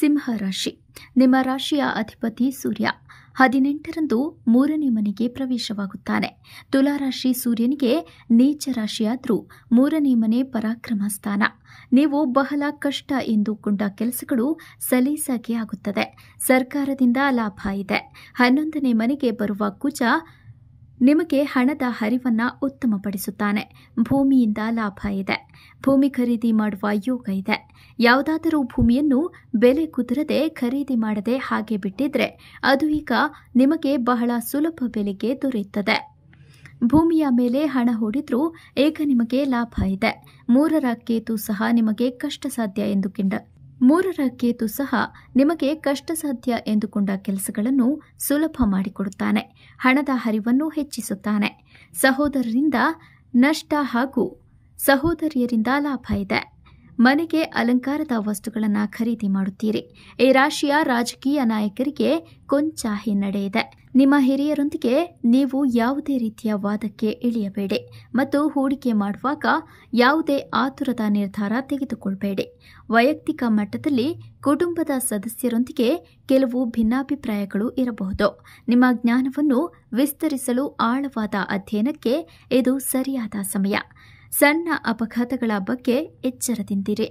ಸಿಂಹ ರಾಶಿ ನಿಮ್ಮ ರಾಶಿಯ ಅಧಿಪತಿ ಸೂರ್ಯ ಹದಿನೆಂಟರಂದು ಮೂರನೇ ಮನೆಗೆ ಪ್ರವೇಶವಾಗುತ್ತಾನೆ ತುಲಾರಾಶಿ ಸೂರ್ಯನಿಗೆ ನೀಚ ರಾಶಿಯಾದರೂ ಮೂರನೇ ಮನೆ ಪರಾಕ್ರಮ ಸ್ಥಾನ ನೀವು ಬಹಳ ಕಷ್ಟ ಎಂದುಕೊಂಡ ಕೆಲಸಗಳು ಸಲೀಸಾಗಿ ಆಗುತ್ತದೆ ಸರ್ಕಾರದಿಂದ ಲಾಭ ಇದೆ ಹನ್ನೊಂದನೇ ಮನೆಗೆ ಬರುವ ಕುಜ ನಿಮಗೆ ಹಣದ ಹರಿವನ್ನು ಉತ್ತಮಪಡಿಸುತ್ತಾನೆ ಭೂಮಿಯಿಂದ ಲಾಭ ಇದೆ ಭೂಮಿ ಖರೀದಿ ಮಾಡುವ ಯೋಗ ಇದೆ ಯಾವುದಾದರೂ ಭೂಮಿಯನ್ನು ಬೆಲೆ ಕುದುರದೆ ಖರೀದಿ ಮಾಡದೆ ಹಾಗೆ ಬಿಟ್ಟಿದ್ರೆ ಅದು ಈಗ ನಿಮಗೆ ಬಹಳ ಸುಲಭ ಬೆಲೆಗೆ ದೊರೆಯುತ್ತದೆ ಭೂಮಿಯ ಮೇಲೆ ಹಣ ಹೂಡಿದ್ರೂ ಏಕ ನಿಮಗೆ ಲಾಭ ಇದೆ ಮೂರರ ಕೇತು ಸಹ ನಿಮಗೆ ಕಷ್ಟ ಸಾಧ್ಯ ಕಿಂಡ ಮೂರರ ಕೇತು ಸಹ ನಿಮಗೆ ಕಷ್ಟ ಸಾಧ್ಯ ಎಂದುಕೊಂಡ ಕೆಲಸಗಳನ್ನು ಸುಲಭ ಮಾಡಿಕೊಡುತ್ತಾನೆ ಹಣದ ಹರಿವನ್ನು ಹೆಚ್ಚಿಸುತ್ತಾನೆ ಸಹೋದರರಿಂದ ನಷ್ಟ ಹಾಗೂ ಸಹೋದರಿಯರಿಂದ ಲಾಭ ಇದೆ ಮನೆಗೆ ಅಲಂಕಾರದ ವಸ್ತುಗಳನ್ನು ಖರೀದಿ ಮಾಡುತ್ತೀರಿ ಈ ರಾಶಿಯ ರಾಜಕೀಯ ನಾಯಕರಿಗೆ ಕೊಂಚ ಹಿನ್ನಡೆ ಇದೆ ನಿಮ್ಮ ಹಿರಿಯರೊಂದಿಗೆ ನೀವು ಯಾವುದೇ ರೀತಿಯ ವಾದಕ್ಕೆ ಇಳಿಯಬೇಡಿ ಮತ್ತು ಹೂಡಿಕೆ ಮಾಡುವಾಗ ಯಾವುದೇ ಆತುರದ ನಿರ್ಧಾರ ತೆಗೆದುಕೊಳ್ಬೇಡಿ ವೈಯಕ್ತಿಕ ಮಟ್ಟದಲ್ಲಿ ಕುಟುಂಬದ ಸದಸ್ಯರೊಂದಿಗೆ ಕೆಲವು ಭಿನ್ನಾಭಿಪ್ರಾಯಗಳು ಇರಬಹುದು ನಿಮ್ಮ ಜ್ಞಾನವನ್ನು ವಿಸ್ತರಿಸಲು ಆಳವಾದ ಅಧ್ಯಯನಕ್ಕೆ ಇದು ಸರಿಯಾದ ಸಮಯ ಸಣ್ಣ ಅಪಘಾತಗಳ ಬಗ್ಗೆ ಎಚ್ಚರದಿಂದಿರಿ